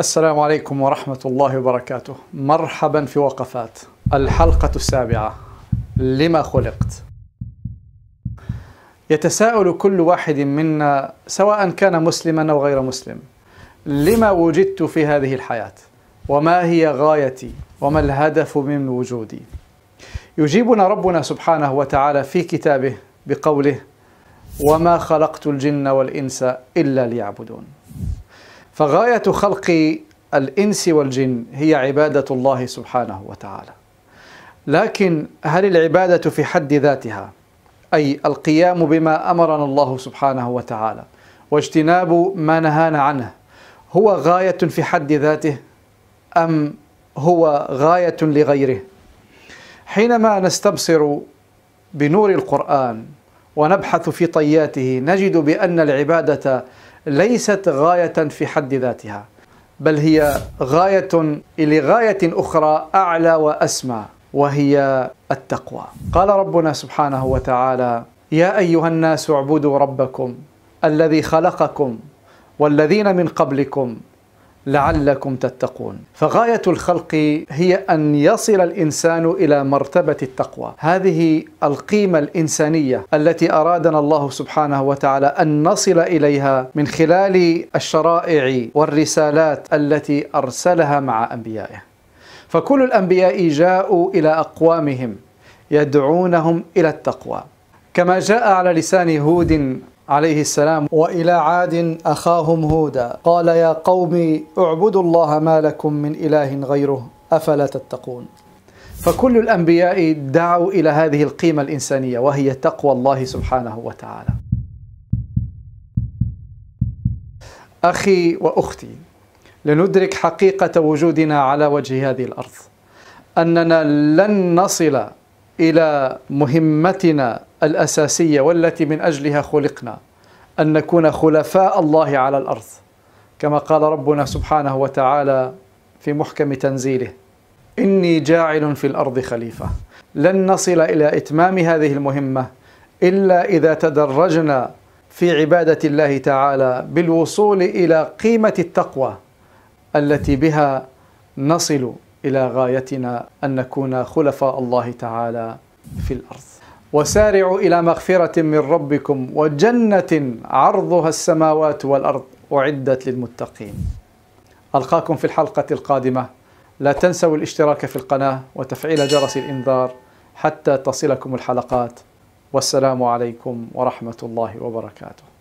السلام عليكم ورحمة الله وبركاته مرحبا في وقفات الحلقة السابعة لما خلقت يتساءل كل واحد منا سواء كان مسلما أو غير مسلم لما وجدت في هذه الحياة وما هي غايتي وما الهدف من وجودي يجيبنا ربنا سبحانه وتعالى في كتابه بقوله وما خلقت الجن والإنس إلا ليعبدون فغاية خلق الإنس والجن هي عبادة الله سبحانه وتعالى لكن هل العبادة في حد ذاتها أي القيام بما أمرنا الله سبحانه وتعالى واجتناب ما نهانا عنه هو غاية في حد ذاته أم هو غاية لغيره حينما نستبصر بنور القرآن ونبحث في طياته نجد بأن العبادة ليست غاية في حد ذاتها بل هي غاية لغاية أخرى أعلى وأسمى وهي التقوى قال ربنا سبحانه وتعالى يا أيها الناس اعبدوا ربكم الذي خلقكم والذين من قبلكم لعلكم تتقون فغايه الخلق هي ان يصل الانسان الى مرتبه التقوى هذه القيمه الانسانيه التي ارادنا الله سبحانه وتعالى ان نصل اليها من خلال الشرائع والرسالات التي ارسلها مع انبيائه فكل الانبياء جاءوا الى اقوامهم يدعونهم الى التقوى كما جاء على لسان هود عليه السلام وإلى عاد أخاهم هودا قال يا قوم اعبدوا الله ما لكم من إله غيره أفلا تتقون فكل الأنبياء دعوا إلى هذه القيمة الإنسانية وهي تقوى الله سبحانه وتعالى أخي وأختي لندرك حقيقة وجودنا على وجه هذه الأرض أننا لن نصل إلى مهمتنا الأساسية والتي من أجلها خلقنا أن نكون خلفاء الله على الأرض كما قال ربنا سبحانه وتعالى في محكم تنزيله إني جاعل في الأرض خليفة لن نصل إلى إتمام هذه المهمة إلا إذا تدرجنا في عبادة الله تعالى بالوصول إلى قيمة التقوى التي بها نصل إلى غايتنا أن نكون خلفاء الله تعالى في الأرض وسارعوا إلى مغفرة من ربكم وجنة عرضها السماوات والأرض أعدت للمتقين ألقاكم في الحلقة القادمة لا تنسوا الاشتراك في القناة وتفعيل جرس الإنذار حتى تصلكم الحلقات والسلام عليكم ورحمة الله وبركاته